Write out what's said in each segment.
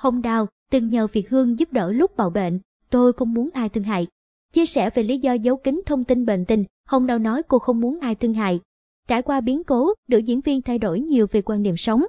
Hồng Đào từng nhờ Việt Hương giúp đỡ lúc bạo bệnh, tôi không muốn ai thương hại. Chia sẻ về lý do giấu kín thông tin bệnh tình, Hồng Đào nói cô không muốn ai thương hại. Trải qua biến cố, nữ diễn viên thay đổi nhiều về quan niệm sống.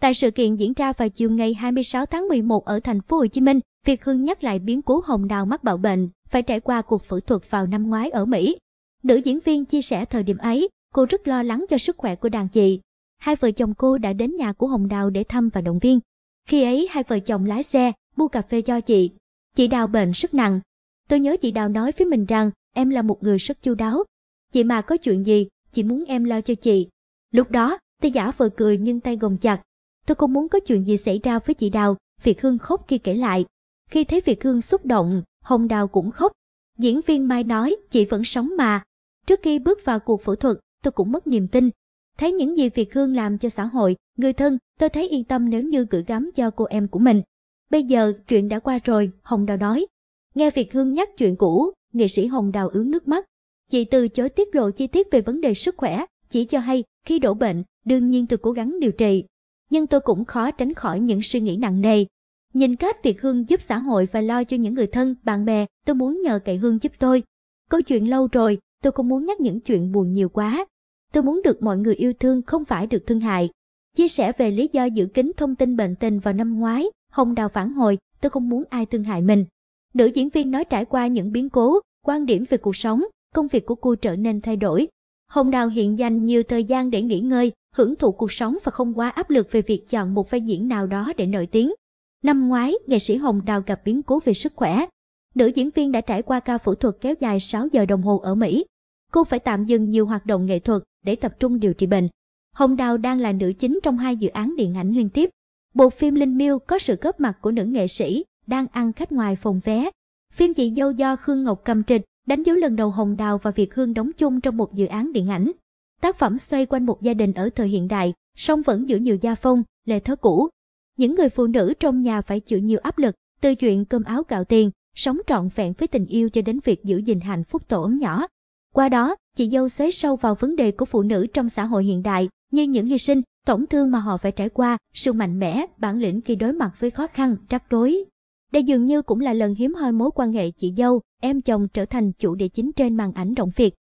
Tại sự kiện diễn ra vào chiều ngày 26 tháng 11 ở thành phố Hồ Chí Minh, Việt Hương nhắc lại biến cố Hồng Đào mắc bạo bệnh, phải trải qua cuộc phẫu thuật vào năm ngoái ở Mỹ. Nữ diễn viên chia sẻ thời điểm ấy, cô rất lo lắng cho sức khỏe của đàn chị. Hai vợ chồng cô đã đến nhà của Hồng Đào để thăm và động viên, khi ấy hai vợ chồng lái xe, mua cà phê cho chị. Chị Đào bệnh rất nặng. Tôi nhớ chị Đào nói với mình rằng em là một người rất chu đáo. Chị mà có chuyện gì, chị muốn em lo cho chị. Lúc đó, tôi giả vờ cười nhưng tay gồng chặt. Tôi không muốn có chuyện gì xảy ra với chị Đào, Việt Hương khóc khi kể lại. Khi thấy Việt Hương xúc động, Hồng Đào cũng khóc. Diễn viên Mai nói chị vẫn sống mà. Trước khi bước vào cuộc phẫu thuật, tôi cũng mất niềm tin Thấy những gì Việt Hương làm cho xã hội, người thân, tôi thấy yên tâm nếu như gửi gắm cho cô em của mình. Bây giờ chuyện đã qua rồi, Hồng Đào nói. Nghe Việt Hương nhắc chuyện cũ, nghệ sĩ Hồng Đào ướn nước mắt. Chị từ chối tiết lộ chi tiết về vấn đề sức khỏe, chỉ cho hay khi đổ bệnh, đương nhiên tôi cố gắng điều trị. Nhưng tôi cũng khó tránh khỏi những suy nghĩ nặng nề. Nhìn cách Việt Hương giúp xã hội và lo cho những người thân, bạn bè, tôi muốn nhờ cậy Hương giúp tôi. Câu chuyện lâu rồi, tôi không muốn nhắc những chuyện buồn nhiều quá. Tôi muốn được mọi người yêu thương không phải được thương hại. Chia sẻ về lý do giữ kín thông tin bệnh tình vào năm ngoái, Hồng Đào phản hồi, tôi không muốn ai thương hại mình. Nữ diễn viên nói trải qua những biến cố, quan điểm về cuộc sống, công việc của cô trở nên thay đổi. Hồng Đào hiện dành nhiều thời gian để nghỉ ngơi, hưởng thụ cuộc sống và không quá áp lực về việc chọn một vai diễn nào đó để nổi tiếng. Năm ngoái, nghệ sĩ Hồng Đào gặp biến cố về sức khỏe. Nữ diễn viên đã trải qua ca phẫu thuật kéo dài 6 giờ đồng hồ ở Mỹ. Cô phải tạm dừng nhiều hoạt động nghệ thuật để tập trung điều trị bệnh. Hồng Đào đang là nữ chính trong hai dự án điện ảnh liên tiếp. Bộ phim Linh Miêu có sự góp mặt của nữ nghệ sĩ đang ăn khách ngoài phòng vé. Phim Chị Dâu do Khương Ngọc cầm trịch đánh dấu lần đầu Hồng Đào và Việt Hương đóng chung trong một dự án điện ảnh. Tác phẩm xoay quanh một gia đình ở thời hiện đại, song vẫn giữ nhiều gia phong, lề thói cũ. Những người phụ nữ trong nhà phải chịu nhiều áp lực, từ chuyện cơm áo gạo tiền, sống trọn vẹn với tình yêu cho đến việc giữ gìn hạnh phúc tổ ấm nhỏ. Qua đó, chị dâu xoáy sâu vào vấn đề của phụ nữ trong xã hội hiện đại, như những hy sinh, tổn thương mà họ phải trải qua, sự mạnh mẽ, bản lĩnh khi đối mặt với khó khăn, rắc rối. Đây dường như cũng là lần hiếm hoi mối quan hệ chị dâu, em chồng trở thành chủ đề chính trên màn ảnh động Việt.